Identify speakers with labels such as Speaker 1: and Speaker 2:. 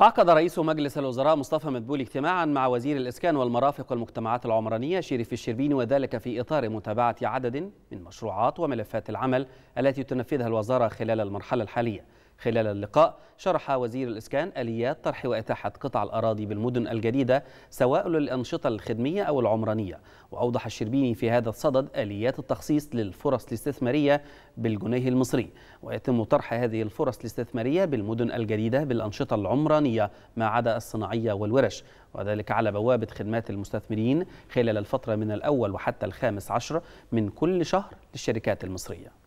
Speaker 1: عقد رئيس مجلس الوزراء مصطفى مدبولي اجتماعا مع وزير الإسكان والمرافق والمجتمعات العمرانية شريف الشربيني وذلك في إطار متابعة عدد من مشروعات وملفات العمل التي تنفذها الوزارة خلال المرحلة الحالية خلال اللقاء شرح وزير الإسكان آليات طرح وإتاحة قطع الأراضي بالمدن الجديدة سواء للأنشطة الخدمية أو العمرانية وأوضح الشربيني في هذا الصدد آليات التخصيص للفرص الاستثمارية بالجنيه المصري ويتم طرح هذه الفرص الاستثمارية بالمدن الجديدة بالأنشطة العمرانية ما عدا الصناعية والورش وذلك على بوابة خدمات المستثمرين خلال الفترة من الأول وحتى الخامس عشر من كل شهر للشركات المصرية